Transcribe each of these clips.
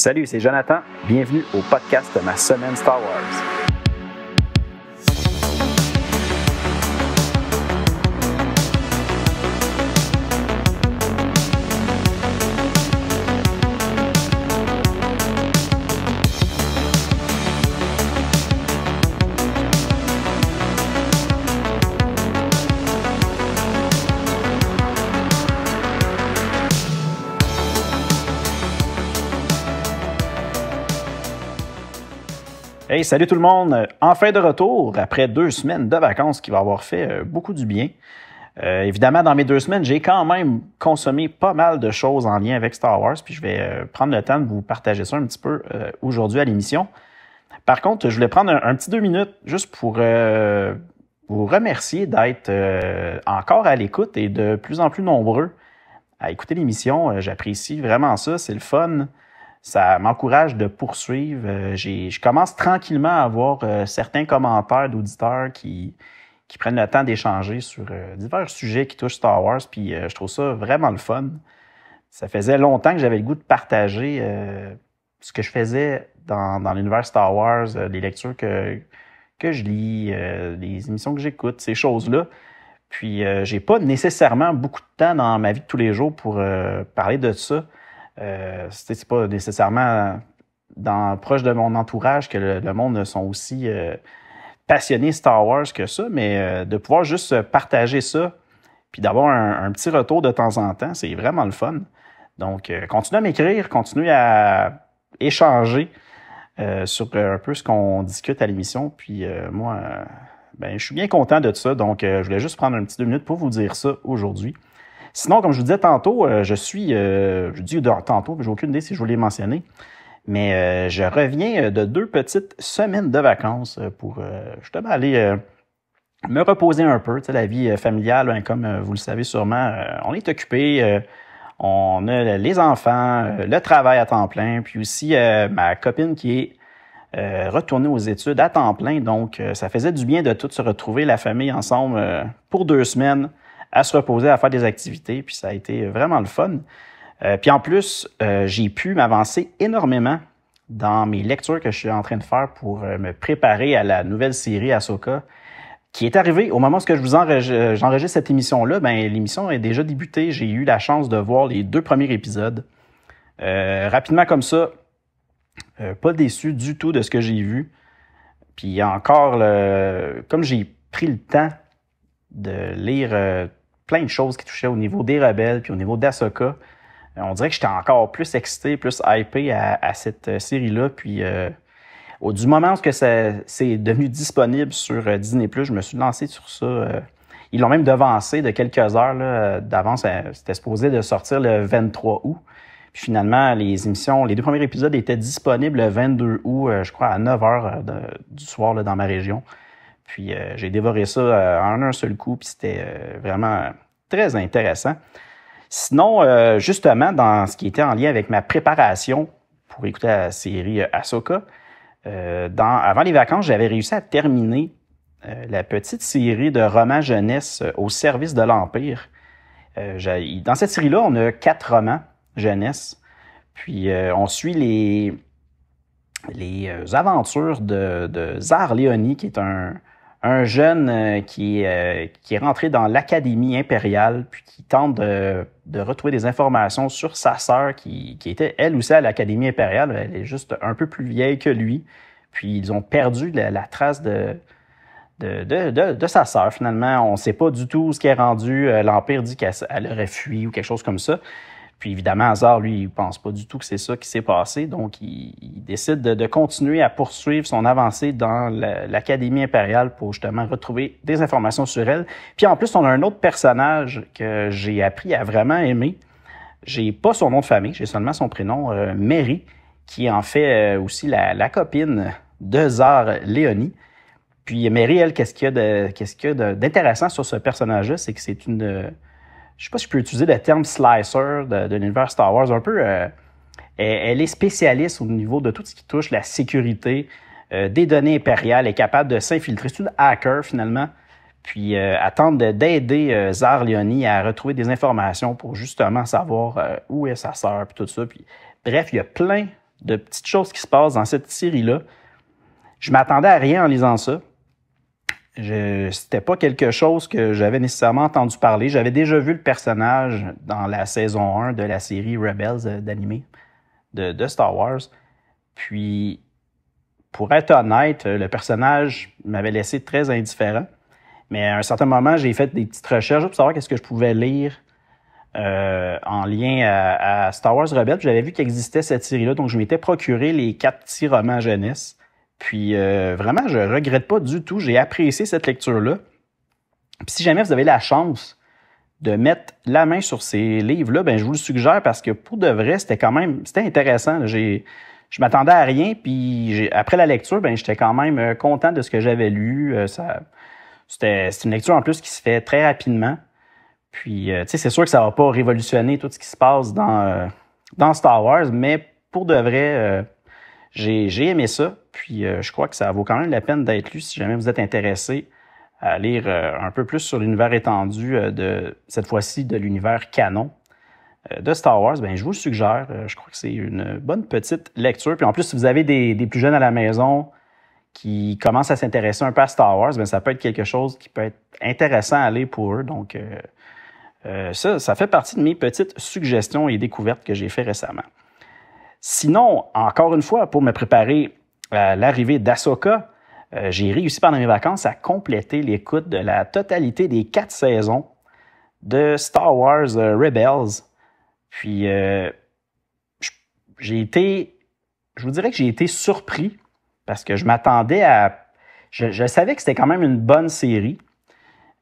Salut, c'est Jonathan. Bienvenue au podcast de ma semaine Star Wars. salut tout le monde! Enfin de retour après deux semaines de vacances qui va avoir fait euh, beaucoup du bien. Euh, évidemment, dans mes deux semaines, j'ai quand même consommé pas mal de choses en lien avec Star Wars, puis je vais euh, prendre le temps de vous partager ça un petit peu aujourd'hui à l'émission. Par contre, je voulais prendre un petit deux minutes juste pour vous remercier d'être encore à l'écoute et de plus en plus nombreux à écouter l'émission. J'apprécie vraiment ça, c'est le fun ça m'encourage de poursuivre. Euh, je commence tranquillement à avoir euh, certains commentaires d'auditeurs qui, prennent le temps d'échanger sur euh, divers sujets qui touchent Star Wars, puis je trouve ça vraiment le fun. Ça faisait longtemps que j'avais le goût de partager ce que je faisais dans, l'univers Star Wars, les lectures que, je lis, les émissions que j'écoute, ces choses-là. Puis j'ai pas nécessairement beaucoup de temps dans ma vie de tous les jours pour parler de ça. Euh, ce c'est pas nécessairement dans, proche de mon entourage que le, monde monde sont aussi passionné euh, passionnés Star Wars que ça, mais euh, de pouvoir juste partager ça, puis d'avoir un, petit retour de temps en temps, c'est vraiment le fun. Donc, continuez à m'écrire, continuez à échanger sur un peu ce qu'on discute à l'émission, puis moi, ben, je suis bien content de ça, donc je voulais juste prendre un petit deux minutes pour vous dire ça aujourd'hui. Sinon, comme je vous disais tantôt, euh, je suis, euh, je dis tantôt, tantôt, j'ai aucune idée si je voulais mentionner, mais euh, je reviens de deux petites semaines de vacances pour justement aller me reposer un peu. la vie familiale, hein, comme vous le savez sûrement, on est occupé on a les enfants, le travail à temps plein, puis aussi ma copine qui est retournée aux études à temps plein. Donc, ça faisait du bien de tout se retrouver, la famille ensemble, pour deux semaines à se reposer, à faire des activités. Puis ça a été vraiment le fun. Euh, puis en plus, euh, j'ai pu m'avancer énormément dans mes lectures que je suis en train de faire pour euh, me préparer à la nouvelle série Ahsoka qui est arrivée. Au moment où je vous j'enregistre cette émission-là, ben, l'émission est déjà débutée. J'ai eu la chance de voir les deux premiers épisodes. rapidement comme ça, pas déçu du tout de ce que j'ai vu. Puis encore, comme j'ai pris le temps de lire tout plein de choses qui touchaient au niveau des rebelles puis au niveau d'Asoka. Euh, on dirait que j'étais encore plus excité, plus hypé à, cette euh, série-là. Puis euh, au, du moment où c'est devenu disponible sur Disney+, je me suis lancé sur ça. ils l'ont même devancé de quelques heures d'avance. C'était supposé de sortir le 23 août. Puis finalement, les émissions, les deux premiers épisodes étaient disponibles le 22 août, je crois, à 9 heures du soir dans ma région. Puis euh, j'ai dévoré ça euh, en un seul coup, puis c'était euh, vraiment très intéressant. Sinon, justement, dans ce qui était en lien avec ma préparation pour écouter la série Ahsoka, dans, avant les vacances, j'avais réussi à terminer la petite série de romans jeunesse au service de l'Empire. dans cette série-là, on a quatre romans jeunesse. Puis on suit les, les aventures de, de Zar Léonie, qui est un, un jeune euh, qui, euh, qui est rentré dans l'Académie impériale, puis qui tente de, de, retrouver des informations sur sa sœur, qui, qui était elle aussi à l'Académie impériale. Elle est juste un peu plus vieille que lui. Puis ils ont perdu la, trace de, de, de, de, sa sœur, finalement. On ne sait pas du tout ce qui est rendu. Euh, L'Empire dit qu'elle aurait fui ou quelque chose comme ça. Puis évidemment, Azar, lui, il pense pas du tout que c'est ça qui s'est passé. Donc, il, décide de, continuer à poursuivre son avancée dans l'Académie impériale pour justement retrouver des informations sur elle. Puis en plus, on a un autre personnage que j'ai appris à vraiment aimer. J'ai pas son nom de famille, j'ai seulement son prénom, euh, Mary, qui en fait euh, aussi la, copine de Azar, Léonie. Puis Mary, elle, qu'est-ce qu'il y a d'intéressant a d'intéressant sur ce personnage-là, c'est que c'est une je sais pas si je peux utiliser le terme slicer de, l'univers Star Wars, un peu. Euh, elle est spécialiste au niveau de tout ce qui touche la sécurité euh, des données impériales, est capable de s'infiltrer. C'est une hacker, finalement, puis attendre euh, d'aider Zar Leoni à retrouver des informations pour justement savoir où est sa sœur, puis tout ça. Puis, bref, il y a plein de petites choses qui se passent dans cette série-là. Je m'attendais à rien en lisant ça c'était pas quelque chose que j'avais nécessairement entendu parler. J'avais déjà vu le personnage dans la saison 1 de la série Rebels euh, d'animé de, Star Wars. Puis, pour être honnête, euh, le personnage m'avait laissé très indifférent. Mais à un certain moment, j'ai fait des petites recherches pour savoir qu'est-ce que je pouvais lire euh, en lien à, à Star Wars Rebels. J'avais vu qu'existait cette série-là, donc je m'étais procuré les quatre petits romans jeunesse puis euh, vraiment, je ne regrette pas du tout. J'ai apprécié cette lecture-là. Puis si jamais vous avez la chance de mettre la main sur ces livres-là, ben je vous le suggère parce que pour de vrai, c'était quand même c'était intéressant. J'ai je m'attendais à rien, puis après la lecture, ben j'étais quand même euh, content de ce que j'avais lu. Euh, c'était c'est une lecture en plus qui se fait très rapidement. Puis tu sais, c'est sûr que ça va pas révolutionner tout ce qui se passe dans Star Wars, mais pour de vrai, j'ai aimé ça. Puis euh, je crois que ça vaut quand même la peine d'être lu si jamais vous êtes intéressé à lire euh, un peu plus sur l'univers étendu euh, de cette fois-ci de l'univers canon de Star Wars. Ben je vous le suggère. je crois que c'est une bonne petite lecture. Puis en plus, si vous avez des, plus jeunes à la maison qui commencent à s'intéresser un peu à Star Wars, ben ça peut être quelque chose qui peut être intéressant à lire pour eux. Donc ça, ça fait partie de mes petites suggestions et découvertes que j'ai fait récemment. Sinon, encore une fois, pour me préparer l'arrivée d'Asoka, euh, j'ai réussi pendant mes vacances à compléter l'écoute de la totalité des quatre saisons de Star Wars euh, Rebels. Puis euh, j'ai été, je vous dirais que j'ai été surpris parce que je m'attendais à, je, savais que c'était quand même une bonne série.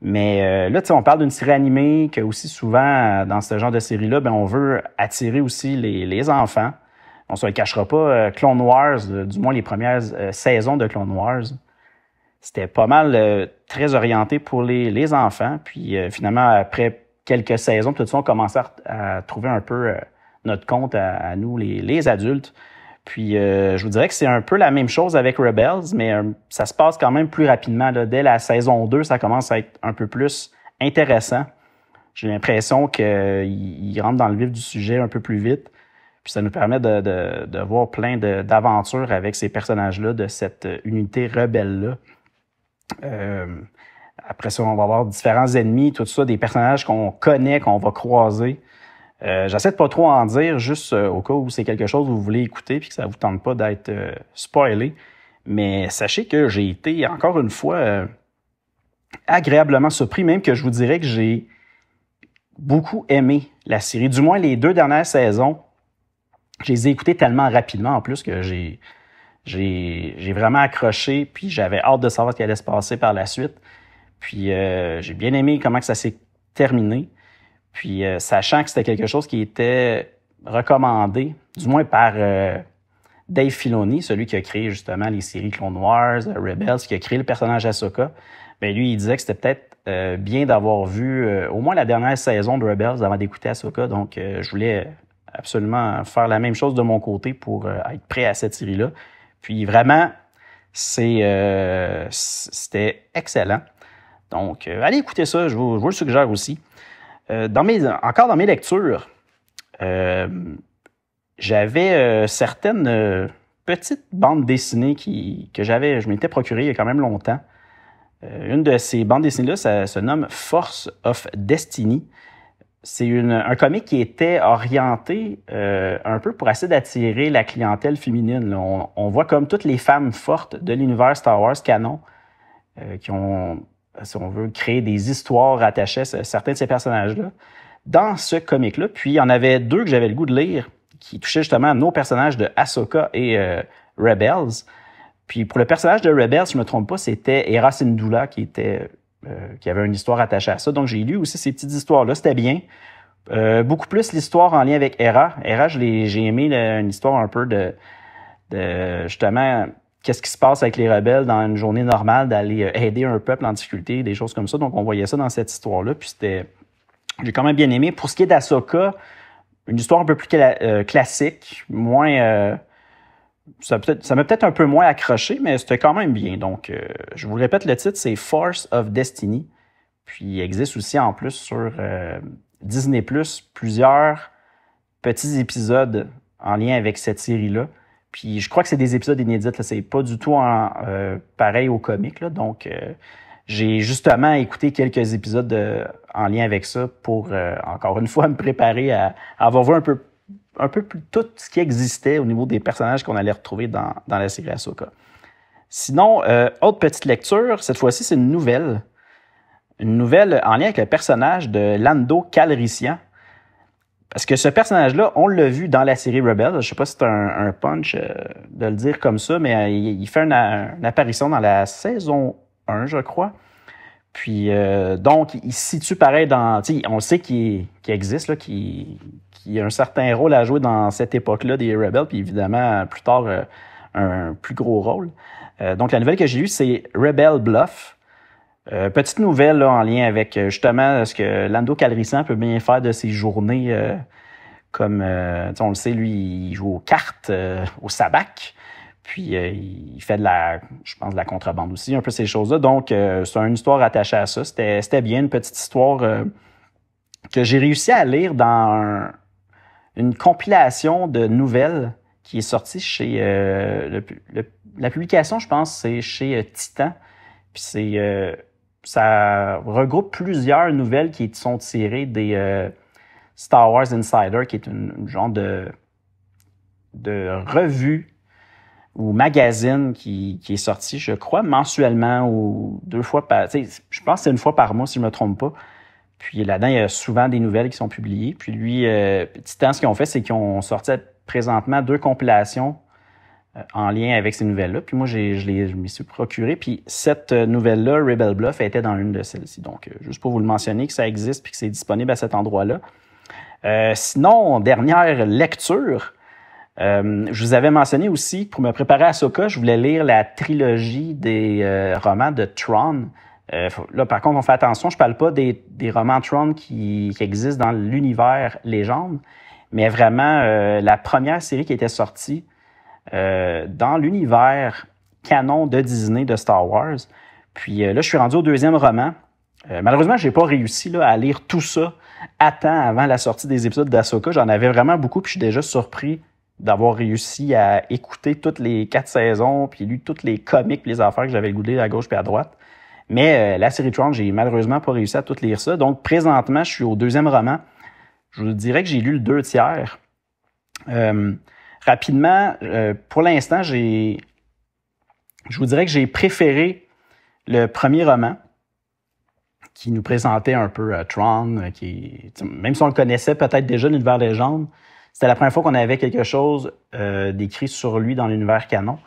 Mais là, tu on parle d'une série animée que aussi souvent, dans ce genre de série-là, ben, on veut attirer aussi les enfants on se le cachera pas, euh, Clone Wars, euh, du moins les premières euh, saisons de Clone Wars, c'était pas mal très orienté pour les, les enfants. Puis finalement, après quelques saisons, tout suite, on commençait à, trouver un peu notre compte à, nous, les, les, adultes. Puis je vous dirais que c'est un peu la même chose avec Rebels, mais ça se passe quand même plus rapidement. Dès la saison 2, ça commence à être un peu plus intéressant. J'ai l'impression qu'ils rentrent dans le vif du sujet un peu plus vite. Puis ça nous permet de, de, de voir plein d'aventures avec ces personnages-là, de cette euh, unité rebelle-là. Euh, après ça, on va avoir différents ennemis, tout ça, des personnages qu'on connaît, qu'on va croiser. Euh, J'essaie de pas trop en dire, juste euh, au cas où c'est quelque chose que vous voulez écouter puis que ça vous tente pas d'être spoilé. Mais sachez que j'ai été encore une fois agréablement surpris, même que je vous dirais que j'ai beaucoup aimé la série. Du moins les deux dernières saisons, je les ai écoutés tellement rapidement en plus que j'ai, vraiment accroché, puis j'avais hâte de savoir ce qui allait se passer par la suite. Puis euh, j'ai bien aimé comment ça s'est terminé. Puis euh, sachant que c'était quelque chose qui était recommandé, du moins par euh, Dave Filoni, celui qui a créé justement les séries Clone Wars, Rebels, qui a créé le personnage Ahsoka, ben lui il disait que c'était peut-être bien d'avoir vu au moins la dernière saison de Rebels avant d'écouter Ahsoka. Donc je voulais absolument faire la même chose de mon côté pour euh, être prêt à cette série-là. Puis vraiment, c'est, euh, c'était excellent. Donc, euh, allez écouter ça, je vous, vous le suggère aussi. dans mes, encore dans mes lectures, j'avais certaines petites bandes dessinées qui, que j'avais, je m'étais procuré il y a quand même longtemps. une de ces bandes dessinées-là, ça se nomme Force of Destiny c'est un comic qui était orienté euh, un peu pour essayer d'attirer la clientèle féminine. On, voit comme toutes les femmes fortes de l'univers Star Wars canon euh, qui ont, si on veut, créé des histoires rattachées à certains de ces personnages-là dans ce comic-là. Puis il y en avait deux que j'avais le goût de lire qui touchaient justement nos personnages de Ahsoka et euh, Rebels. Puis pour le personnage de Rebels, si je ne me trompe pas, c'était Hera Syndulla qui était euh, qui avait une histoire attachée à ça. Donc, j'ai lu aussi ces petites histoires-là. C'était bien. Euh, beaucoup plus l'histoire en lien avec Hera. Hera, j'ai aimé une histoire un peu de, de justement qu'est-ce qui se passe avec les rebelles dans une journée normale d'aller euh, aider un peuple en difficulté, des choses comme ça. Donc on voyait ça dans cette histoire-là. Puis c'était, j'ai quand même bien aimé. Pour ce qui est d'Asoka, une histoire un peu plus classique, moins ça, m'a peut-être un peu moins accroché, mais c'était quand même bien. Donc, euh, je vous répète, le titre, c'est Force of Destiny. Puis, il existe aussi en plus sur euh, Disney Plus plusieurs petits épisodes en lien avec cette série-là. Puis, je crois que c'est des épisodes inédits. C'est pas du tout euh, pareil au comics. Donc, j'ai justement écouté quelques épisodes en lien avec ça pour, encore une fois, me préparer à, à avoir vu un peu un peu plus tout ce qui existait au niveau des personnages qu'on allait retrouver dans, la série Ahsoka. Sinon, euh, autre petite lecture, cette fois-ci, c'est une nouvelle. Une nouvelle en lien avec le personnage de Lando Calrissian. Parce que ce personnage-là, on l'a vu dans la série Rebels. Je ne sais pas si c'est un, punch euh, de le dire comme ça, mais euh, il, fait une, une, apparition dans la saison 1, je crois. Puis euh, donc, il se situe pareil dans. On sait qu'il existe, qu'il y a un certain rôle à jouer dans cette époque-là des Rebels, puis évidemment, plus tard, euh, un plus gros rôle. Euh, donc, la nouvelle que j'ai eue, c'est Rebel Bluff. petite nouvelle en lien avec justement ce que Lando Calrissian peut bien faire de ses journées comme on le sait, lui, il joue aux cartes, au sabac. Puis euh, il fait de la, je pense, de la contrebande aussi, un peu ces choses-là. Donc, euh, c'est une histoire attachée à ça. C'était bien une petite histoire euh, que j'ai réussi à lire dans une compilation de nouvelles qui est sortie chez la publication, je pense, c'est chez Titan. Puis ça regroupe plusieurs nouvelles qui sont tirées des Star Wars Insider, qui est une, une genre de de revue ou magazine qui, qui, est sorti, je crois, mensuellement ou deux fois par... Je pense que c'est une fois par mois, si je ne me trompe pas. Puis là-dedans, il y a souvent des nouvelles qui sont publiées. Puis lui, euh, petit temps, ce qu'ils ont fait, c'est qu'ils ont sorti présentement deux compilations euh, en lien avec ces nouvelles-là. Puis moi, je, je m'y suis procuré. Puis cette euh, nouvelle-là, Rebel Bluff, était dans une de celles-ci. Donc, juste pour vous le mentionner, que ça existe puis que c'est disponible à cet endroit-là. sinon, dernière lecture, euh, je vous avais mentionné aussi pour me préparer à Soka, je voulais lire la trilogie des euh, romans de Tron. Euh, là, par contre, on fait attention, je parle pas des, des romans Tron qui, qui existent dans l'univers légende, mais vraiment la première série qui était sortie dans l'univers canon de Disney de Star Wars. Puis là, je suis rendu au deuxième roman. Malheureusement, malheureusement, n'ai pas réussi là, à lire tout ça à temps avant la sortie des épisodes d'Asoka. J'en avais vraiment beaucoup, puis je suis déjà surpris d'avoir réussi à écouter toutes les quatre saisons, puis lu toutes les comiques puis les affaires que j'avais goûtées à gauche puis à droite. Mais euh, la série Tron, j'ai malheureusement pas réussi à tout lire ça. Donc présentement, je suis au deuxième roman. Je vous dirais que j'ai lu le deux tiers. Euh, rapidement, euh, pour l'instant, j'ai, je vous dirais que j'ai préféré le premier roman qui nous présentait un peu Tron, qui, même si on le connaissait peut-être déjà l'univers légende, c'était la première fois qu'on avait quelque chose euh, d'écrit sur lui dans l'univers canon.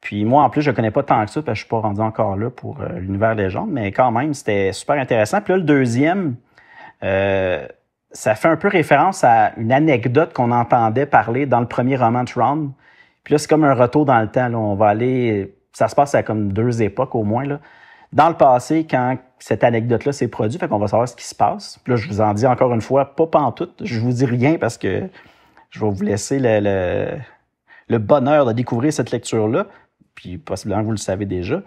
Puis moi, en plus, je ne connais pas tant que ça, parce que je ne suis pas rendu encore là pour euh, l'univers légende, mais quand même, c'était super intéressant. Puis là, le deuxième, euh, ça fait un peu référence à une anecdote qu'on entendait parler dans le premier roman de Tron. Puis là, c'est comme un retour dans le temps. Là. On va aller, ça se passe à comme deux époques au moins. Là. Dans le passé, quand cette anecdote-là s'est produite, fait qu'on va savoir ce qui se passe. Puis là, je vous en dis encore une fois, pas pantoute, je vous dis rien parce que je vais vous laisser le, le, bonheur de découvrir cette lecture-là, puis possiblement vous le savez déjà.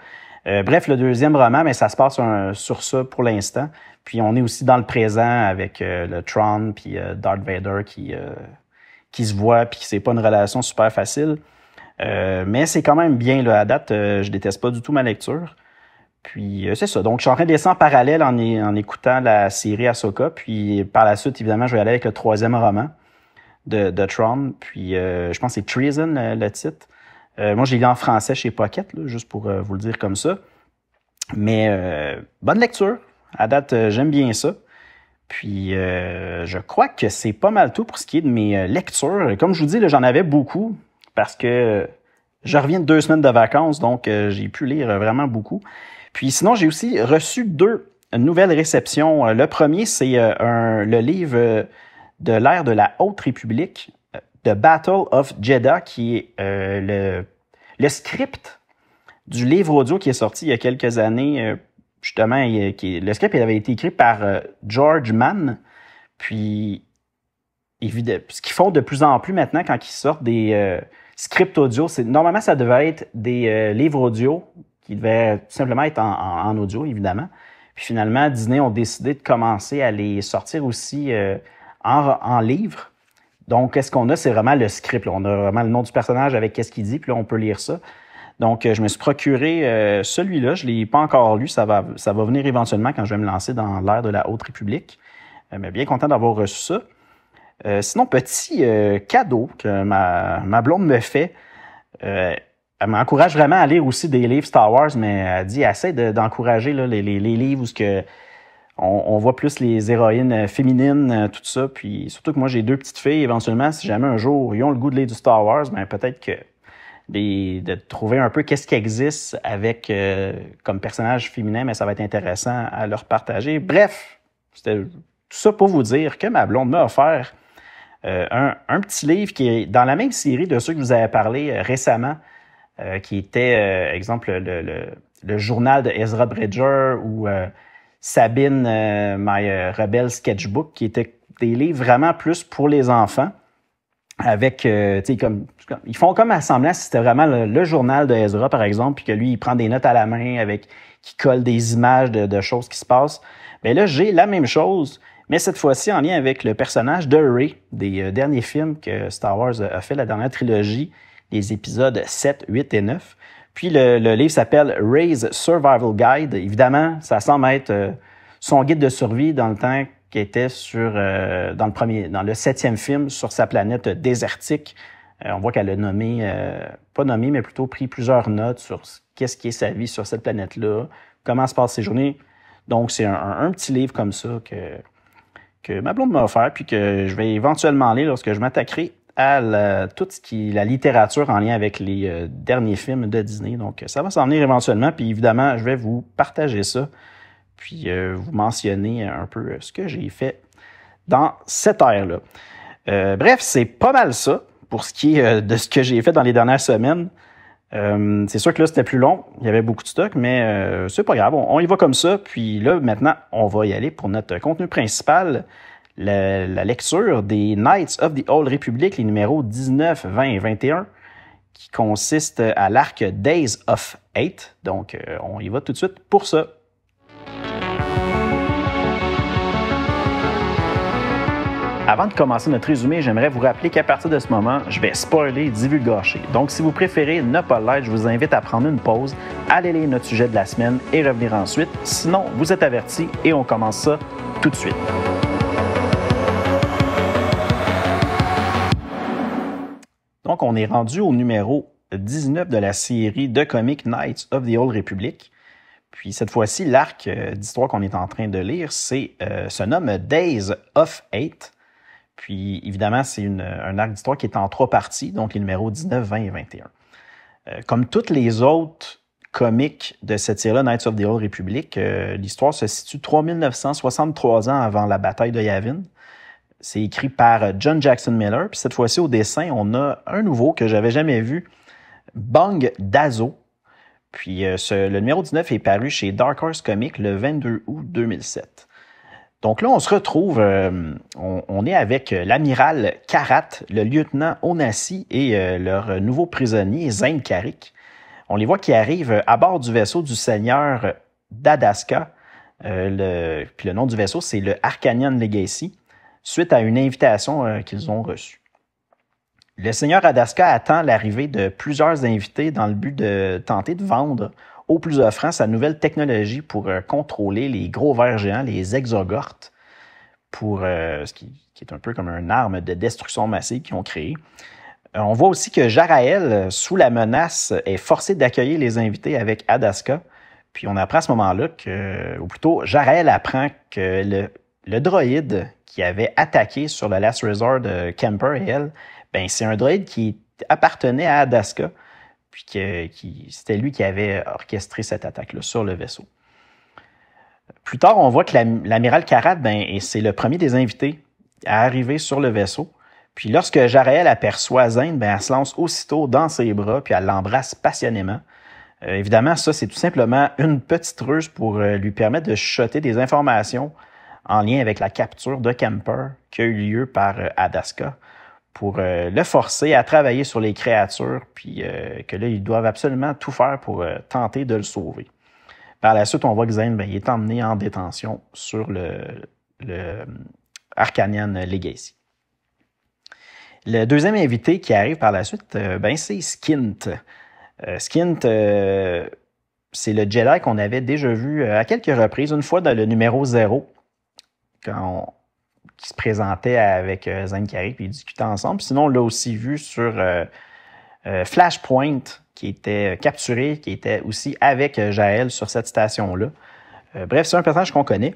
Euh, bref, le deuxième roman, mais ça se passe sur ça pour l'instant. Puis on est aussi dans le présent avec euh, le Tron puis euh, Darth Vader qui qui se voit puis c'est pas une relation super facile. mais c'est quand même bien là, à date. je déteste pas du tout ma lecture. Puis c'est ça. Donc je suis en train de en parallèle en, en écoutant la série Ahsoka. Puis par la suite, évidemment, je vais aller avec le troisième roman de, Tron. Puis euh, je pense que c'est Treason le, titre. Euh, moi, j'ai lu en français chez Pocket, juste pour euh, vous le dire comme ça. Mais bonne lecture. À date, j'aime bien ça. Puis je crois que c'est pas mal tout pour ce qui est de mes lectures. Comme je vous dis, j'en avais beaucoup parce que je reviens de deux semaines de vacances, donc j'ai pu lire vraiment beaucoup. Puis sinon, j'ai aussi reçu deux nouvelles réceptions. Le premier, c'est le livre de l'ère de la Haute République, The euh, Battle of Jeddah, qui est euh, le, le, script du livre audio qui est sorti il y a quelques années. Euh, justement, qui, le script avait été écrit par George Mann. Puis, ce qu'ils font de plus en plus maintenant quand ils sortent des scripts audio, c'est normalement, ça devait être des livres audio qui devaient tout simplement être en, audio, évidemment. Puis finalement, Disney ont décidé de commencer à les sortir aussi en, livre. Donc, qu'est-ce qu'on a? C'est vraiment le script. On a vraiment le nom du personnage avec qu'est-ce qu'il dit, puis là, on peut lire ça. Donc, euh, je me suis procuré euh, celui-là. Je ne l'ai pas encore lu. Ça va, ça va venir éventuellement quand je vais me lancer dans l'ère de la Haute République. Euh, mais bien content d'avoir reçu ça. sinon, petit cadeau que ma, ma, blonde me fait. elle m'encourage vraiment à lire aussi des livres Star Wars, mais elle dit, essaie d'encourager les, les, livres où ce que on, voit plus les héroïnes euh, féminines, euh, tout ça. Puis surtout que moi, j'ai deux petites filles. Éventuellement, si jamais un jour ils ont le goût de lire du Star Wars, ben peut-être que de trouver un peu qu'est-ce qui existe avec euh, comme personnage féminin, mais ça va être intéressant à leur partager. Bref, c'était tout ça pour vous dire que ma blonde m'a offert un, petit livre qui est dans la même série de ceux que vous avez parlé récemment, qui était, exemple, le, le, journal de Ezra Bridger ou Sabine euh, My euh, Rebel Sketchbook, qui était des livres vraiment plus pour les enfants. Avec, euh, tu sais, comme, ils font comme à semblant si c'était vraiment le, journal de Ezra, par exemple, puis que lui, il prend des notes à la main avec, qui colle des images de, choses qui se passent. Mais ben là, j'ai la même chose, mais cette fois-ci en lien avec le personnage de Ray des euh, derniers films que Star Wars a fait, la dernière trilogie, les épisodes 7, 8 et 9. Puis le, livre s'appelle Ray's Survival Guide. Évidemment, ça semble être euh, son guide de survie dans le temps qui était sur euh, dans le premier, dans le septième film sur sa planète désertique. Euh, on voit qu'elle a nommé, pas nommé, mais plutôt pris plusieurs notes sur qu'est-ce qui est sa vie sur cette planète-là, comment se passent ses journées. Donc c'est un, petit livre comme ça que que ma blonde m'a offert, puis que je vais éventuellement lire lorsque je m'attaquerai à la, tout ce qui la littérature en lien avec les euh, derniers films de Disney. Donc, ça va s'en venir éventuellement. Puis évidemment, je vais vous partager ça, puis euh, vous mentionner un peu euh, ce que j'ai fait dans cette ère-là. bref, c'est pas mal ça pour ce qui est de ce que j'ai fait dans les dernières semaines. c'est sûr que là, c'était plus long, il y avait beaucoup de stock, mais c'est pas grave, on, y va comme ça. Puis là, maintenant, on va y aller pour notre contenu principal la lecture des Knights of the Old Republic, les numéros 19, 20 et 21, qui consiste à l'arc Days of Eight. Donc, euh, on y va tout de suite pour ça. Avant de commencer notre résumé, j'aimerais vous rappeler qu'à partir de ce moment, je vais spoiler, divulgacher. Donc, si vous préférez ne pas l'être, je vous invite à prendre une pause, aller lire notre sujet de la semaine et revenir ensuite. Sinon, vous êtes avertis et on commence ça tout de suite. on est rendu au numéro 19 de la série de comics Knights of the Old Republic. Puis cette fois-ci, l'arc euh, d'histoire qu'on est en train de lire, c'est euh, se nomme Days of Eight. Puis évidemment, c'est un arc d'histoire qui est en trois parties, donc les numéros 19, 20 et 21. Euh, comme toutes les autres comics de cette série-là, Knights of the Old Republic, l'histoire se situe 3963 ans avant la bataille de Yavin. C'est écrit par euh, John Jackson Miller. Puis cette fois-ci, au dessin, on a un nouveau que j'avais jamais vu, Bang Dazo. Puis euh, le numéro 19 est paru chez Dark Horse Comics le 22 août 2007. Donc là, on se retrouve, euh, on, est avec l'amiral Karat, le lieutenant Onassi et leur nouveau prisonnier, Zain Karik. On les voit qui arrivent à bord du vaisseau du seigneur d'Adaska. puis le nom du vaisseau, c'est le Arcanian Legacy suite à une invitation euh, qu'ils ont reçue. Le seigneur Adaska attend l'arrivée de plusieurs invités dans le but de tenter de vendre aux plus offrants sa nouvelle technologie pour euh, contrôler les gros vers géants, les exogortes, pour euh, ce qui, est un peu comme une arme de destruction massive qu'ils ont créée. On voit aussi que Jaraël, sous la menace, est forcé d'accueillir les invités avec Adaska. Puis on apprend à ce moment-là que, ou plutôt, Jaraël apprend que le le droïde qui avait attaqué sur le Last Resort de Kemper et elle, ben, c'est un droïde qui appartenait à Adaska, puis c'était lui qui avait orchestré cette attaque-là sur le vaisseau. Plus tard, on voit que l'amiral Karat, ben, c'est le premier des invités à arriver sur le vaisseau. Puis lorsque Jarael aperçoit Zane, ben, elle se lance aussitôt dans ses bras, puis elle l'embrasse passionnément. Euh, évidemment, ça, c'est tout simplement une petite ruse pour euh, lui permettre de chuter des informations en lien avec la capture de camper qui a eu lieu par euh, Adaska pour euh, le forcer à travailler sur les créatures, puis euh, que là, ils doivent absolument tout faire pour tenter de le sauver. Par la suite, on voit que Zane ben, il est emmené en détention sur le, le Arcanian Legacy. Le deuxième invité qui arrive par la suite, ben, c'est Skint. Skint, c'est le Jedi qu'on avait déjà vu à quelques reprises, une fois dans le numéro 0, qui se présentait avec euh, Zane puis ils ensemble. Sinon, on l'a aussi vu sur euh, euh, Flashpoint, qui était capturé, qui était aussi avec Jaël sur cette station-là. bref, c'est un personnage qu'on connaît.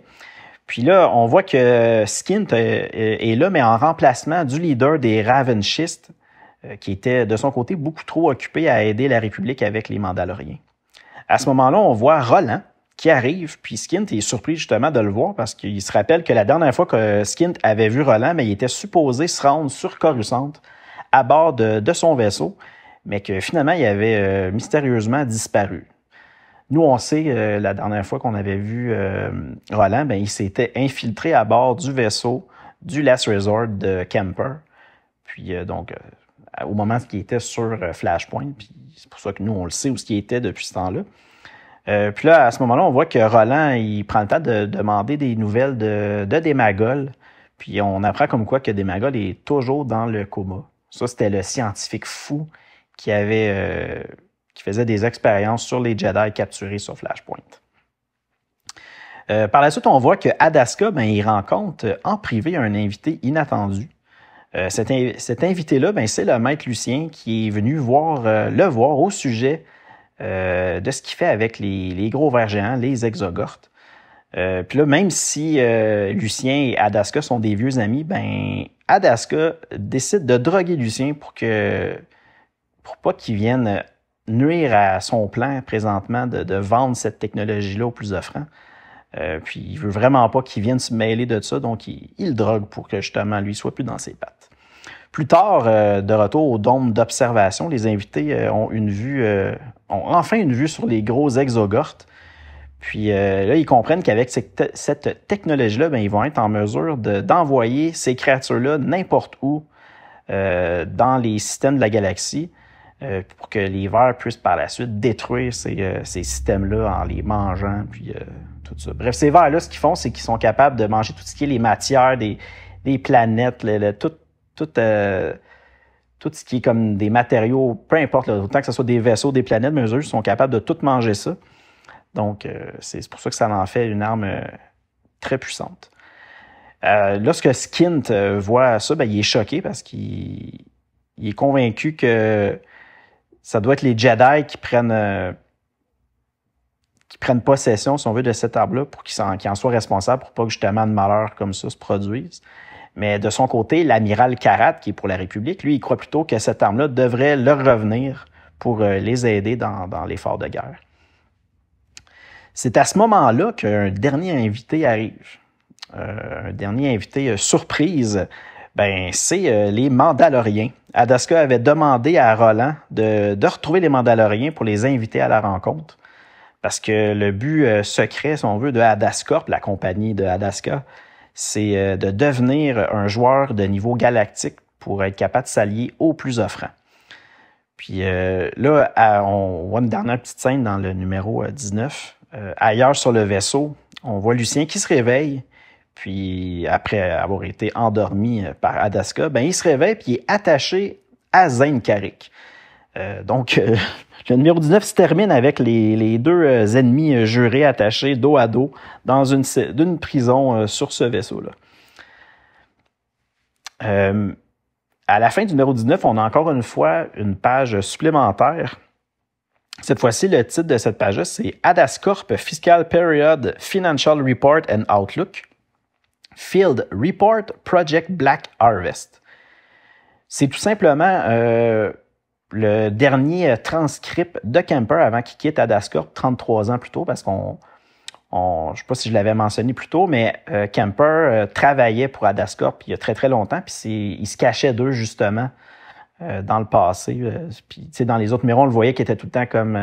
Puis là, on voit que Skint est là, mais en remplacement du leader des Ravenchistes, qui était de son côté beaucoup trop occupé à aider la République avec les Mandaloriens. À ce moment-là, on voit Roland, qui arrive. Puis Skint est surpris justement de le voir parce qu'il se rappelle que la dernière fois que Skint avait vu Roland, mais il était supposé se rendre sur Coruscant à bord de, son vaisseau, mais que finalement il avait euh, mystérieusement disparu. Nous, on sait, euh, la dernière fois qu'on avait vu euh, Roland, ben, il s'était infiltré à bord du vaisseau du Last Resort de Kemper. Puis donc, au moment où il était sur Flashpoint, puis c'est pour ça que nous, on le sait où ce qui était depuis ce temps-là. Euh, puis là, à ce moment-là, on voit que Roland, il prend le temps de demander des nouvelles de, de Puis on apprend comme quoi que Demagol est toujours dans le coma. Ça, c'était le scientifique fou qui avait euh, qui faisait des expériences sur les Jedi capturés sur Flashpoint. Euh, par la suite, on voit que ben, il rencontre en privé un invité inattendu. cet, cet invité-là, ben, c'est le maître Lucien qui est venu voir, le voir au sujet euh, de ce qu'il fait avec les, gros vers géants, les exogortes. Euh, Puis là, même si euh, Lucien et Adaska sont des vieux amis, ben Adaska décide de droguer Lucien pour que pour pas qu'il vienne nuire à son plan présentement de, vendre cette technologie-là au plus offrant. Euh, puis il veut vraiment pas qu'il vienne se mêler de ça, donc il, il drogue pour que justement lui soit plus dans ses pattes. Plus tard, euh, de retour au dôme d'observation, les invités euh, ont une vue, euh, ont enfin une vue sur les gros exogortes. Puis là, ils comprennent qu'avec cette, technologie-là, ben, ils vont être en mesure d'envoyer ces créatures-là n'importe où dans les systèmes de la galaxie pour que les vers puissent par la suite détruire ces, systèmes-là en les mangeant, puis tout ça. Bref, ces vers-là, ce qu'ils font, c'est qu'ils sont capables de manger tout ce qui est les matières des, planètes, le, tout, euh, tout, ce qui est comme des matériaux, peu importe, autant que ce soit des vaisseaux, des planètes, mais eux, sont capables de tout manger ça. Donc, euh, c'est pour ça que ça en fait une arme euh, très puissante. lorsque Skint voit ça, ben, il est choqué parce qu'il est convaincu que ça doit être les Jedi qui prennent qui prennent possession, si on veut, de cette arbre-là pour qu'ils en, en soient responsables pour pas que justement de malheur comme ça se produisent. Mais de son côté, l'amiral Karat, qui est pour la République, lui, il croit plutôt que cette arme-là devrait leur revenir pour euh, les aider dans, dans l'effort de guerre. C'est à ce moment-là qu'un dernier invité arrive. Euh, un dernier invité euh, surprise, ben, c'est les Mandaloriens. Adaska avait demandé à Roland de, de, retrouver les Mandaloriens pour les inviter à la rencontre. Parce que le but secret, si on veut, de Adascorp, la compagnie de c'est euh, de devenir un joueur de niveau galactique pour être capable de s'allier aux plus offrant. Puis euh, là, on voit une dernière petite scène dans le numéro 19. Euh, ailleurs sur le vaisseau, on voit Lucien qui se réveille. Puis après avoir été endormi par Adaska, ben il se réveille puis il est attaché à Zane euh, donc, euh, le numéro 19 se termine avec les, deux euh, ennemis jurés attachés dos à dos dans une, une prison sur ce vaisseau-là. à la fin du numéro 19, on a encore une fois une page supplémentaire. Cette fois-ci, le titre de cette page-là, c'est Adascorp Fiscal Period Financial Report and Outlook. Field Report Project Black Harvest. C'est tout simplement le dernier euh, transcript de Kemper avant qu'il quitte Adascorp 33 ans plus tôt, parce qu'on, je ne sais pas si je l'avais mentionné plus tôt, mais euh, Kemper euh, travaillait pour Adascorp il y a très très longtemps, puis il se cachait d'eux justement dans le passé. puis dans les autres numéros, on le voyait qu'il était tout le temps comme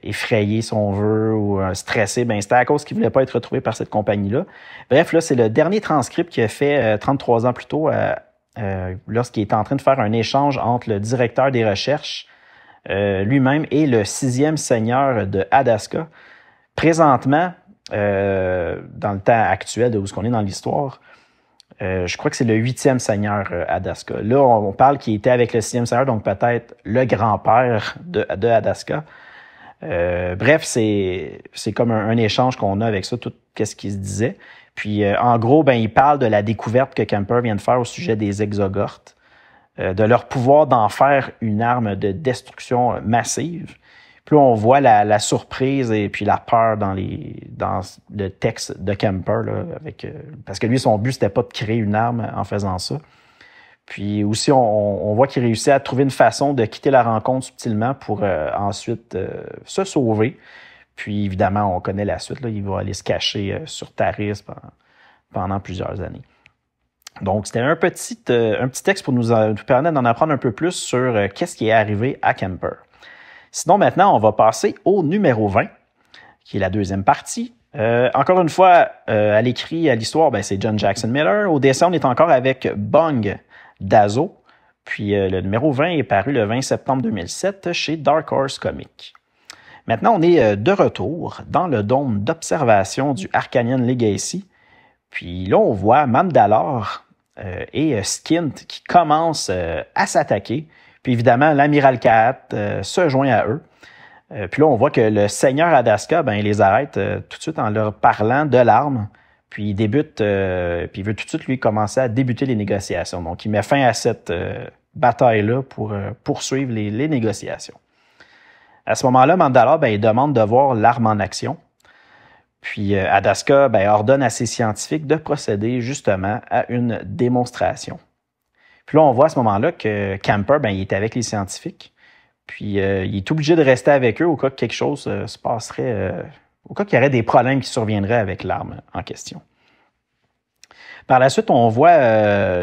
effrayé, si on veut, ou stressé. Ben, c'était à cause qu'il ne voulait pas être retrouvé par cette compagnie-là. Bref, là, c'est le dernier transcript qu'il a fait 33 ans plus tôt euh, lorsqu'il est en train de faire un échange entre le directeur des recherches euh, lui-même et le sixième seigneur de Hadaska. Présentement, euh, dans le temps actuel de où ce qu'on est dans l'histoire, je crois que c'est le huitième seigneur Hadaska. Là, on, parle qu'il était avec le sixième seigneur, donc peut-être le grand-père de, de bref, c'est comme un, échange qu'on a avec ça, tout ce qu'il se disait. Puis, euh, en gros, ben, il parle de la découverte que Kemper vient de faire au sujet des exogortes, euh, de leur pouvoir d'en faire une arme de destruction euh, massive. Puis on voit la, surprise et puis la peur dans, dans le texte de Kemper, parce que lui, son but, c'était pas de créer une arme en faisant ça. Puis aussi, on voit qu'il réussit à trouver une façon de quitter la rencontre subtilement pour ensuite se sauver. Puis évidemment, on connaît la suite, il va aller se cacher euh, sur Taris pendant, plusieurs années. Donc, c'était un petit, euh, texte pour euh, nous, permettre d'en apprendre un peu plus sur qu'est-ce qui est arrivé à Kemper. Sinon, maintenant, on va passer au numéro 20, qui est la deuxième partie. encore une fois, à l'écrit, à l'histoire, ben, c'est John Jackson Miller. Au dessin, on est encore avec Bong Dazo. Puis le numéro 20 est paru le 20 septembre 2007 chez Dark Horse Comics. Maintenant, on est euh, de retour dans le dôme d'observation du Arcanian Legacy. Puis là, on voit Mandalore euh, et euh, Skint qui commencent à s'attaquer. Puis évidemment, l'amiral Kaat se joint à eux. puis là, on voit que le seigneur Adaska, ben, il les arrête tout de suite en leur parlant de l'arme. Puis il débute, puis il veut tout de suite lui commencer à débuter les négociations. Donc, il met fin à cette bataille-là pour poursuivre les négociations. À ce moment-là, Mandalore ben, demande de voir l'arme en action. Puis euh, Adaska ben, ordonne à ses scientifiques de procéder justement à une démonstration. Puis là, on voit à ce moment-là que Camper, ben, il est avec les scientifiques. Puis euh, il est obligé de rester avec eux au cas que quelque chose euh, se passerait, au cas qu'il y aurait des problèmes qui surviendraient avec l'arme en question. Par la suite, on voit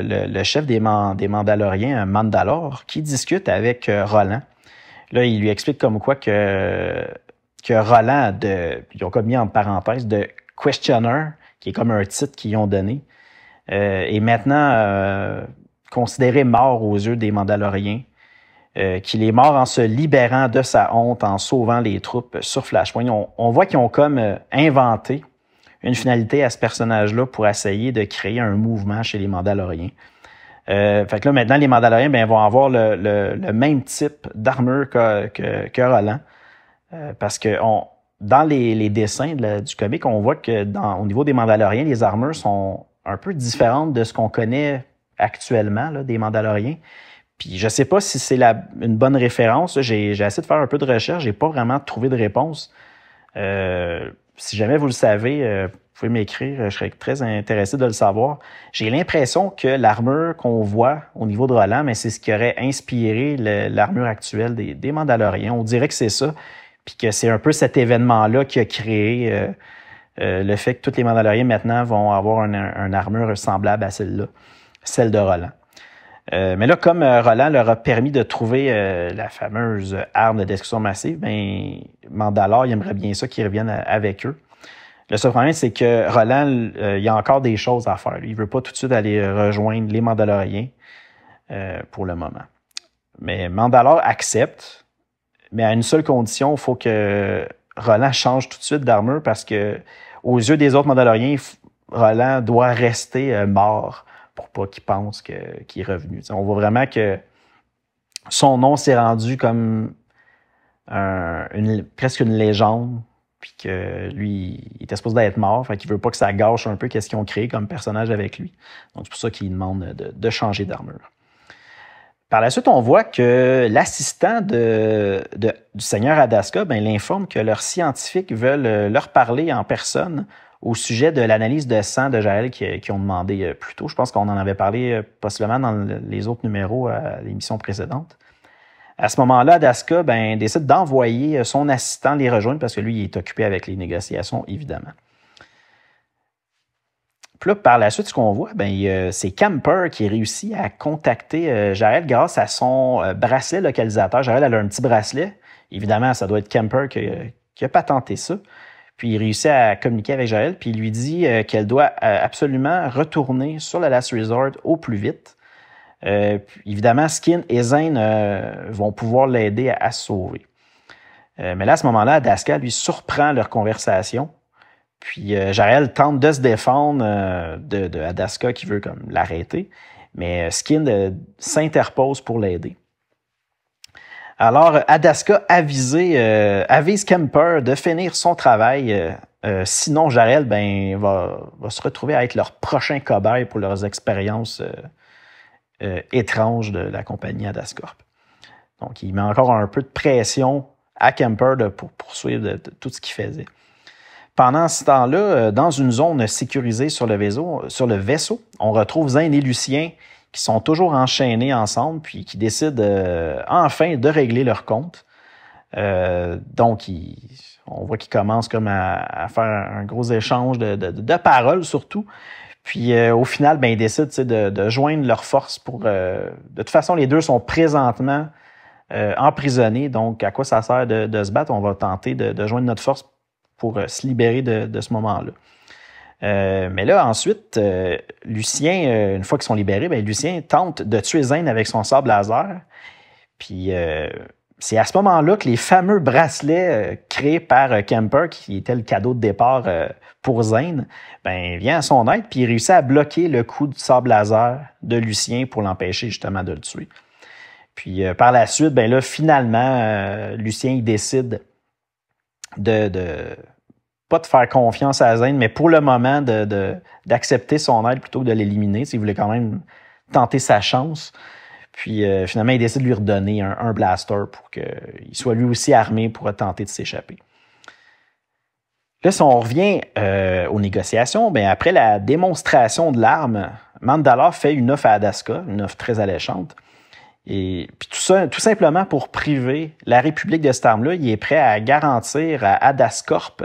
le, chef des Mandaloriens, Mandalore, qui discute avec Roland Là, il lui explique comme quoi que, Roland, ils ont comme mis en parenthèse, de Questioner, qui est comme un titre qu'ils ont donné, est euh, maintenant euh, considéré mort aux yeux des Mandaloriens. Euh, qu'il est mort en se libérant de sa honte, en sauvant les troupes sur Flashpoint. on voit qu'ils ont comme inventé une finalité à ce personnage-là pour essayer de créer un mouvement chez les Mandaloriens. Euh, fait que là, maintenant, les Mandaloriens ben, vont avoir le, même type d'armure que, Roland. Euh, parce que on, dans les, dessins du comic, on voit que dans, au niveau des Mandaloriens, les armures sont un peu différentes de ce qu'on connaît actuellement là, des Mandaloriens. Puis je sais pas si c'est une bonne référence. J'ai essayé de faire un peu de recherche, j'ai pas vraiment trouvé de réponse. Euh, si jamais vous le savez, euh, vous pouvez m'écrire, euh, je serais très intéressé de le savoir. J'ai l'impression que l'armure qu'on voit au niveau de Roland, mais c'est ce qui aurait inspiré l'armure actuelle des, Mandaloriens. On dirait que c'est ça, puis que c'est un peu cet événement-là qui a créé euh, le fait que tous les Mandaloriens maintenant vont avoir une armure semblable à celle-là, celle de Roland. Euh, mais là, comme euh, Roland leur a permis de trouver euh, la fameuse arme de destruction massive, ben, Mandalore, il aimerait bien ça qu'ils reviennent avec eux. Le seul problème, c'est que Roland, il y a encore des choses à faire. Il veut pas tout de suite aller rejoindre les Mandaloriens pour le moment. Mais Mandalore accepte, mais à une seule condition, il faut que Roland change tout de suite d'armure parce que aux yeux des autres Mandaloriens, Roland doit rester mort pour pas qu'il pense qu'il est revenu. on voit vraiment que son nom s'est rendu comme presque une légende, puis que lui, il était supposé d'être mort, fait ne veut pas que ça gâche un peu qu'est-ce qu'ils ont créé comme personnage avec lui. Donc c'est pour ça qu'il demande de, changer d'armure. Par la suite, on voit que l'assistant du seigneur Adaska ben, l'informe que leurs scientifiques veulent euh, leur parler en personne au sujet de l'analyse de sang de Jaël qui, euh, ont demandé euh, plus tôt. Je pense qu'on en avait parlé euh, possiblement dans les autres numéros à l'émission précédente. À ce moment-là, Daska ben, décide d'envoyer son assistant les rejoindre parce que lui, il est occupé avec les négociations, évidemment. Puis là, par la suite, ce qu'on voit, ben, c'est Camper qui réussit à contacter Jaël grâce à son bracelet localisateur. Jaël, a un petit bracelet. Évidemment, ça doit être Camper qui a patenté ça. Puis il réussit à communiquer avec Jaël, puis il lui dit euh, qu'elle doit euh, absolument retourner sur le Last Resort au plus vite. Euh, évidemment, Skin et Zane vont pouvoir l'aider à, se sauver. mais là, à ce moment-là, Daska lui surprend leur conversation. Puis Jaël tente de se défendre de, qui veut comme l'arrêter. Mais Skin s'interpose pour l'aider. Alors, Adaska euh, avise Kemper de finir son travail. Euh, euh, sinon, Jarel ben, va, se retrouver à être leur prochain cobaye pour leurs expériences étranges de la compagnie Adascorp. Donc, il met encore un peu de pression à Kemper pour poursuivre tout ce qu'il faisait. Pendant ce temps-là, dans une zone sécurisée sur le, vaisseau, sur le vaisseau on retrouve Zane et Lucien qui sont toujours enchaînés ensemble, puis qui décident euh, enfin de régler leur compte. Euh, donc, on voit qu'ils commencent comme à, faire un gros échange de, de, paroles surtout. Puis euh, au final, ben, ils décident de, de, joindre leurs forces pour... de toute façon, les deux sont présentement emprisonnés, donc à quoi ça sert de, se battre? On va tenter de, joindre notre force pour se libérer de, ce moment-là. Euh, mais là, ensuite, euh, Lucien, euh, une fois qu'ils sont libérés, ben, Lucien tente de tuer Zane avec son sable laser. Puis c'est à ce moment-là que les fameux bracelets créés par Kemper, qui était le cadeau de départ pour Zane, ben, vient à son aide, puis il réussit à bloquer le coup du sable laser de Lucien pour l'empêcher justement de le tuer. Puis par la suite, ben là, finalement, Lucien décide de pas de faire confiance à Zane, mais pour le moment, d'accepter de, son aide plutôt que de l'éliminer. s'il voulait quand même tenter sa chance. Puis euh, finalement, il décide de lui redonner un, blaster pour qu'il soit lui aussi armé pour tenter de s'échapper. Là, si on revient euh, aux négociations, bien, après la démonstration de l'arme, Mandala fait une offre à Adaska, une offre très alléchante. Et puis tout ça, tout simplement pour priver la République de cette arme-là, il est prêt à garantir à Adascorp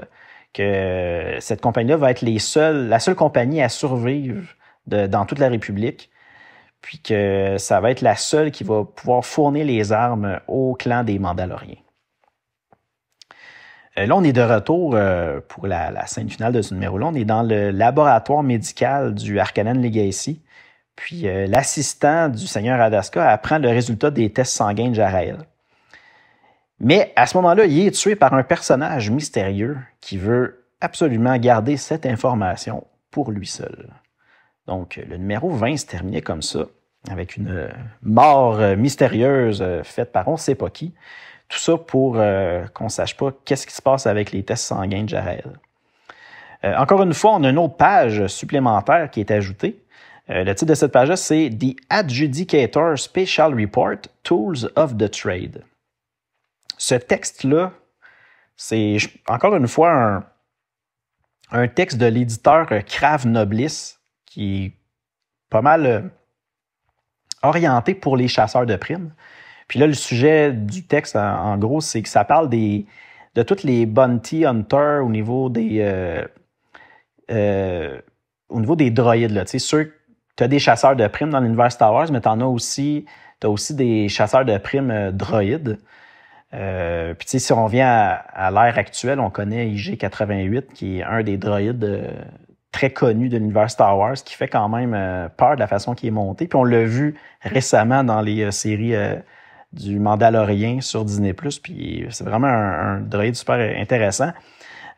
que cette compagnie-là va être les la seule compagnie à survivre dans toute la République, puis que ça va être la seule qui va pouvoir fournir les armes au clan des Mandaloriens. Euh, là, on est de retour euh, pour la, scène finale de ce numéro-là. On est dans le laboratoire médical du Arcanan Legacy. Puis euh, l'assistant du seigneur Adaska apprend le résultat des tests sanguins de Jarael. Mais à ce moment-là, il est tué par un personnage mystérieux qui veut absolument garder cette information pour lui seul. Donc, le numéro 20 se terminait comme ça, avec une mort mystérieuse euh, faite par on ne sait pas qui. Tout ça pour euh, qu'on ne sache pas qu'est-ce qui se passe avec les tests sanguins de Jared. Euh, encore une fois, on a une autre page supplémentaire qui est ajoutée. le titre de cette page-là, c'est The Adjudicator Special Report Tools of the Trade ce texte-là, c'est encore une fois un, texte de l'éditeur Crave euh, Noblis qui est pas mal euh, orienté pour les chasseurs de primes. Puis là, le sujet du texte, en, gros, c'est que ça parle de toutes les bounty hunters au niveau des, euh, au niveau des droïdes. Tu sais, as des chasseurs de primes dans l'univers Star Wars, mais tu en as aussi, aussi des chasseurs de primes droïdes. Euh, puis si on vient à, l'ère actuelle, on connaît IG-88, qui est un des droïdes euh, très connus de l'univers Star Wars, qui fait quand même euh, peur de la façon qu'il est monté. Puis on l'a vu récemment dans les euh, séries du Mandalorien sur Disney+. Puis c'est vraiment un, un, droïde super intéressant.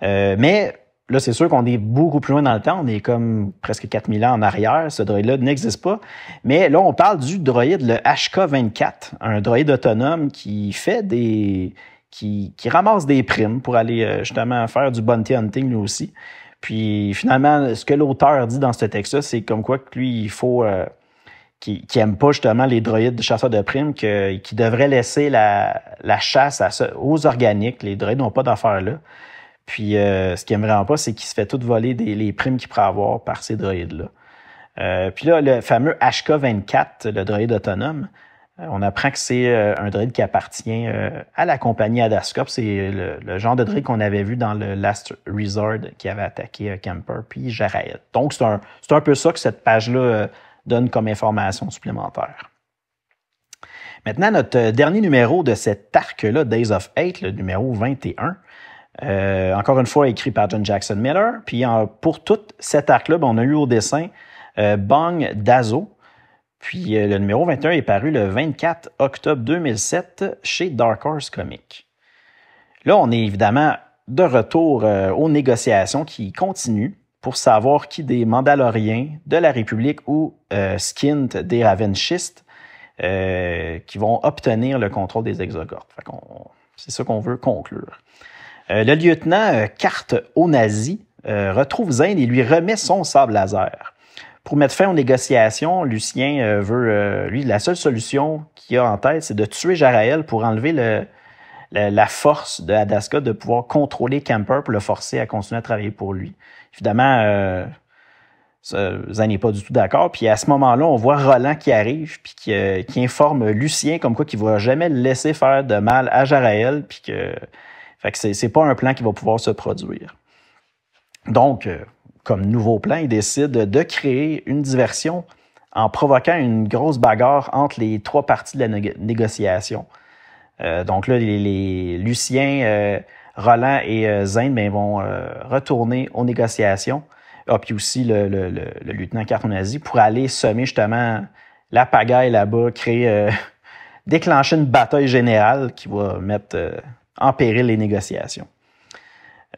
mais Là, c'est sûr qu'on est beaucoup plus loin dans le temps. On est comme presque 4000 ans en arrière. Ce droïde-là n'existe pas. Mais là, on parle du droïde, le HK-24, un droïde autonome qui fait des... Qui, qui ramasse des primes pour aller euh, justement faire du bounty hunting lui aussi. Puis finalement, ce que l'auteur dit dans ce texte-là, c'est comme quoi lui, il faut... Euh, qui, pas justement les droïdes chasseurs de primes, que, qui devrait laisser la, la chasse aux organiques. Les droïdes n'ont pas d'affaires là. Puis euh, ce qu'il aime vraiment pas, c'est qu'il se fait tout voler les primes qu'il pourrait avoir par ces droïdes-là. Euh, puis là, le fameux HK-24, le droïde autonome, euh, on apprend que c'est un droïde qui appartient à la compagnie Adascope. C'est le, genre de droïde qu'on avait vu dans le Last Resort qui avait attaqué Kemper puis Jaraïd. Donc, c'est un, un, peu ça que cette page-là donne comme information supplémentaire. Maintenant, notre dernier numéro de cet arc-là, Days of Eight, le numéro 21, euh, encore une fois, écrit par John Jackson Miller. Puis pour toute cet arc-là, ben, on a eu au dessin euh, Bang Dazo. Puis euh, le numéro 21 est paru le 24 octobre 2007 chez Dark Horse Comics. Là, on est évidemment de retour aux négociations qui continuent pour savoir qui des Mandaloriens de la République ou Skint des Ravenchistes qui vont obtenir le contrôle des Exogortes. C'est ça qu'on veut conclure. Euh, le lieutenant Carte euh, nazis euh, retrouve Zane et lui remet son sable laser. Pour mettre fin aux négociations, Lucien veut, lui, la seule solution qu'il a en tête, c'est de tuer Jarael pour enlever le, la force de Adaska de pouvoir contrôler Camper pour le forcer à continuer à travailler pour lui. Évidemment, euh, n'est pas du tout d'accord. Puis à ce moment-là, on voit Roland qui arrive puis qui, informe Lucien comme quoi qu'il ne va jamais le laisser faire de mal à Jarael puis que fait que c'est pas un plan qui va pouvoir se produire. Donc, euh, comme nouveau plan, il décide de créer une diversion en provoquant une grosse bagarre entre les trois parties de la négociation. Euh, donc là, les, Luciens, Lucien, euh, Roland et euh, ben, vont retourner aux négociations. Ah, puis aussi le, le, le, lieutenant Cartonazi pour aller semer justement la pagaille là-bas, créer, déclencher une bataille générale qui va mettre péril les négociations.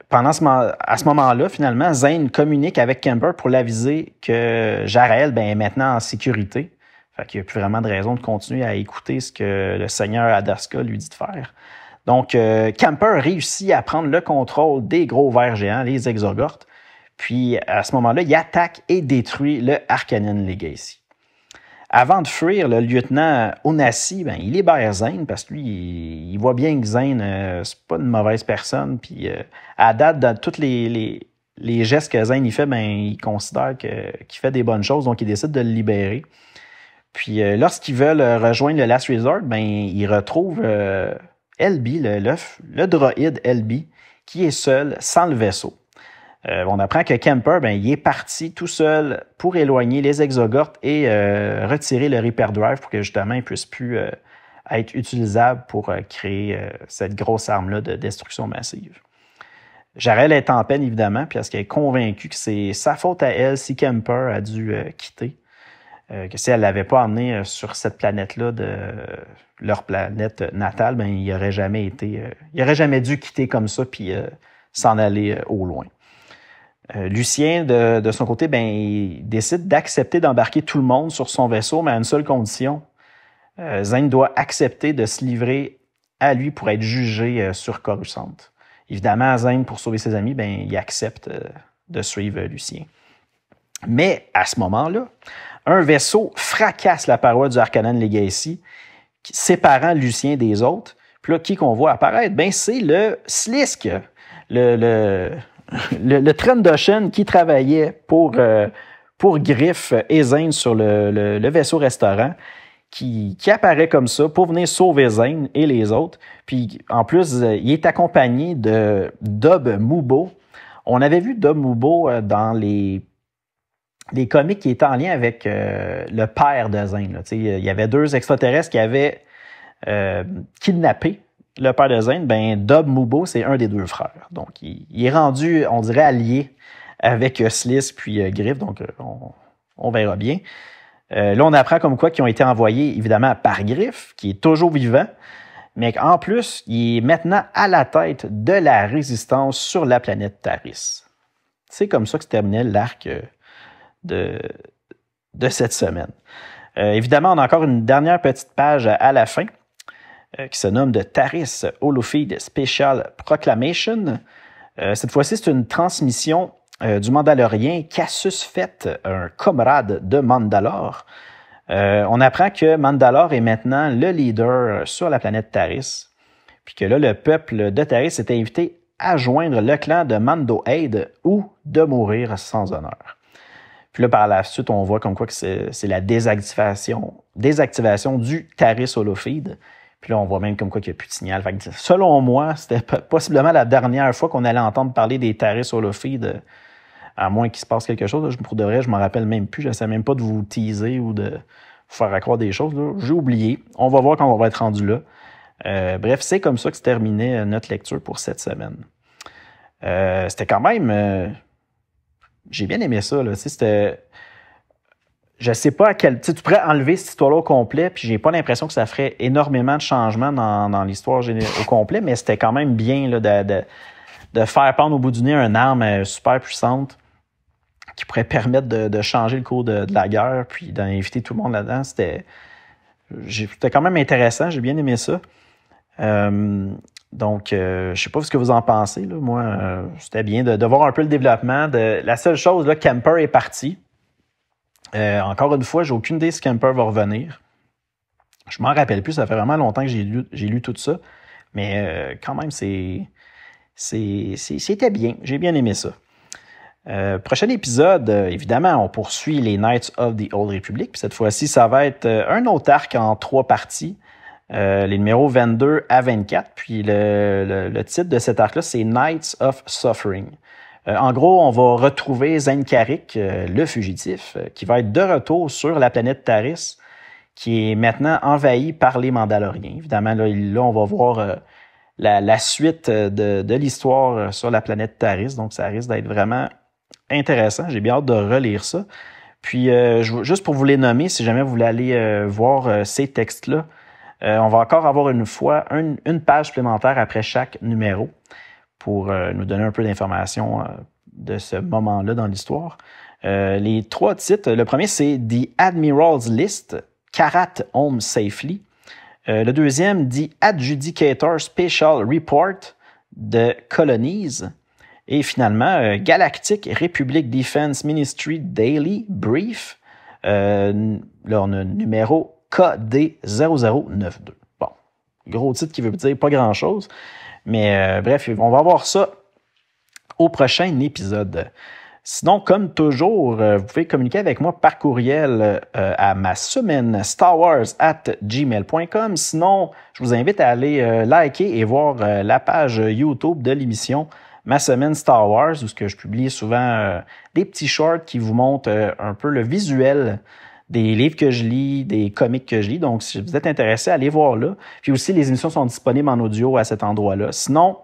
Pendant ce, à ce moment-là, finalement, Zane communique avec Kemper pour l'aviser que Jarel ben, est maintenant en sécurité. Fait qu'il n'y a plus vraiment de raison de continuer à écouter ce que le seigneur Adaska lui dit de faire. Donc, euh, Kemper réussit à prendre le contrôle des gros vers géants, les Exogortes. Puis, à ce moment-là, il attaque et détruit le Arcanine Legacy. Avant de fuir, le lieutenant Onassi, ben, il libère Zane parce que il, voit bien que Zane, euh, c'est pas une mauvaise personne. Puis euh, à date, dans tous les, les, gestes que Zane il fait, ben, il considère qu'il fait des bonnes choses, donc il décide de le libérer. Puis euh, lorsqu'ils veulent euh, rejoindre le Last Resort, ben, ils retrouvent Elby, le, le, le droïde Elby, qui est seul, sans le vaisseau. Euh, on apprend que Kemper, ben, il est parti tout seul pour éloigner les exogortes et euh, retirer le Reaper Drive pour que justement, il puisse plus euh, être utilisable pour créer cette grosse arme-là de destruction massive. Jarelle est en peine, évidemment, puis parce qu'elle est convaincue que c'est sa faute à elle si Kemper a dû quitter. que si elle ne l'avait pas emmené sur cette planète-là, de leur planète natale, ben, il n'aurait jamais été. il aurait jamais dû quitter comme ça puis s'en aller au loin. Euh, Lucien, de, son côté, ben, il décide d'accepter d'embarquer tout le monde sur son vaisseau, mais à une seule condition. Euh, Zane doit accepter de se livrer à lui pour être jugé euh, sur Coruscant. Évidemment, Zane, pour sauver ses amis, ben, il accepte de suivre Lucien. Mais à ce moment-là, un vaisseau fracasse la paroi du Arcanan Legacy, séparant Lucien des autres. Puis là, qui qu'on voit apparaître? Ben, c'est le Slisk, le, le, trendoshen qui travaillait pour, euh, pour Griff et Zane sur le, vaisseau-restaurant, qui, apparaît comme ça pour venir sauver Zane et les autres. Puis en plus, euh, il est accompagné de Dub Mubo. On avait vu Dub Mubo euh, dans les, les comics qui étaient en lien avec le père de Zane. Il y avait deux extraterrestres qui avaient kidnappé le père de Zane, ben, Dob Mubo, c'est un des deux frères. Donc, il, est rendu, on dirait, allié avec euh, Sliss puis euh, Griff. Donc, euh, on, verra bien. là, on apprend comme quoi qu'ils ont été envoyés, évidemment, par Griff, qui est toujours vivant. Mais en plus, il est maintenant à la tête de la résistance sur la planète Taris. C'est comme ça que se terminait l'arc de, cette semaine. évidemment, on a encore une dernière petite page à la fin euh, qui se nomme de Taris Olofide Special Proclamation. Euh, cette fois-ci, c'est une transmission euh, du Mandalorien Cassus Fett, un camarade de Mandalore. on apprend que Mandalore est maintenant le leader sur la planète Taris, puis que là, le peuple de Taris est invité à joindre le clan de Mando Aid ou de mourir sans honneur. Puis là, par la suite, on voit comme quoi que c'est la désactivation, désactivation du Taris Olofide. Puis là, on voit même comme quoi qu'il n'y a plus de signal. Fait selon moi, c'était possiblement la dernière fois qu'on allait entendre parler des tarifs sur le feed, euh, à moins qu'il se passe quelque chose. Je pour de je m'en rappelle même plus. Je ne sais même pas de vous teaser ou de vous faire accroître des choses. J'ai oublié. On va voir quand on va être rendu là. Euh, bref, c'est comme ça que se terminait euh, notre lecture pour cette semaine. c'était quand même... j'ai bien aimé ça. C'était je sais pas à quel. Tu pourrais enlever cette histoire-là au complet, puis j'ai pas l'impression que ça ferait énormément de changements dans, l'histoire au complet, mais c'était quand même bien là, de, faire pendre au bout du nez une arme euh, super puissante qui pourrait permettre de, changer le cours de, la guerre, puis d'inviter tout le monde là-dedans. C'était quand même intéressant, j'ai bien aimé ça. Euh, donc, euh, je sais pas ce que vous en pensez. Là. Moi, c'était bien de, voir un peu le développement. la seule chose, là, Camper est parti. Euh, encore une fois, j'ai aucune idée ce va revenir. Je m'en rappelle plus, ça fait vraiment longtemps que j'ai lu, tout ça. Mais euh, quand même, c'était bien. J'ai bien aimé ça. Euh, prochain épisode, évidemment, on poursuit les Knights of the Old Republic. Puis cette fois-ci, ça va être un autre arc en trois parties. les numéros 22 à 24. Puis le titre de cet arc-là, c'est Knights of Suffering. Euh, en gros, on va retrouver zen euh, le fugitif, euh, qui va être de retour sur la planète Taris, qui est maintenant envahie par les Mandaloriens. Évidemment, là, on va voir la, suite de, l'histoire sur la planète Taris, donc ça risque d'être vraiment intéressant. J'ai bien hâte de relire ça. Puis, juste pour vous les nommer, si jamais vous voulez aller voir ces textes-là, on va encore avoir une fois une page supplémentaire après chaque numéro pour euh, nous donner un peu d'informations euh, de ce moment-là dans l'histoire. Euh, les trois titres, le premier c'est The Admiral's List, Carat Home Safely. le deuxième, The Adjudicator Special Report de Colonies. Et finalement, Galactic Republic Defense Ministry Daily Brief, euh, leur numéro KD0092. Bon, gros titre qui veut dire pas grand-chose. Mais euh, bref, on va voir ça au prochain épisode. Sinon, comme toujours, euh, vous pouvez communiquer avec moi par courriel euh, à ma semaine Star Wars at gmail.com. Sinon, je vous invite à aller liker et voir la page YouTube de l'émission Ma semaine Star Wars, où je publie souvent des petits shorts qui vous montrent un peu le visuel des livres que je lis, des comics que je lis. Donc, si vous êtes intéressé, allez voir là. Puis aussi, les émissions sont disponibles en audio à cet endroit-là. Sinon,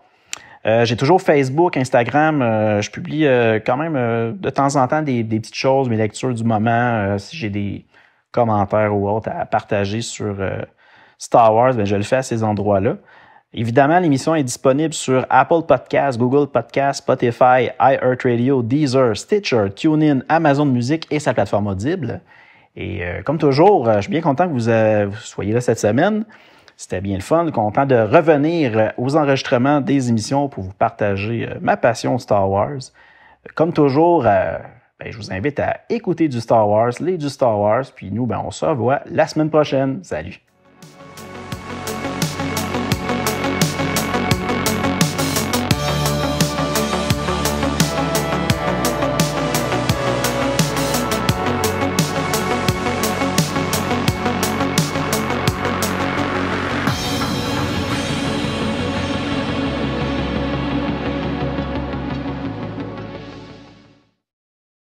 euh, j'ai toujours Facebook, Instagram. Euh, je publie euh, quand même de temps en temps des, petites choses, mes lectures du moment. si j'ai des commentaires ou autres à partager sur Star Wars, ben, je le fais à ces endroits-là. Évidemment, l'émission est disponible sur Apple Podcasts, Google Podcasts, Spotify, iHeartRadio, Deezer, Stitcher, TuneIn, Amazon Music et sa plateforme Audible. Et euh, comme toujours, euh, je suis bien content que euh, vous, soyez là cette semaine. C'était bien le fun, content de revenir aux enregistrements des émissions pour vous partager ma passion Star Wars. Comme toujours, ben, je vous invite à écouter du Star Wars, les du Star Wars, puis nous, ben, on se revoit la semaine prochaine. Salut!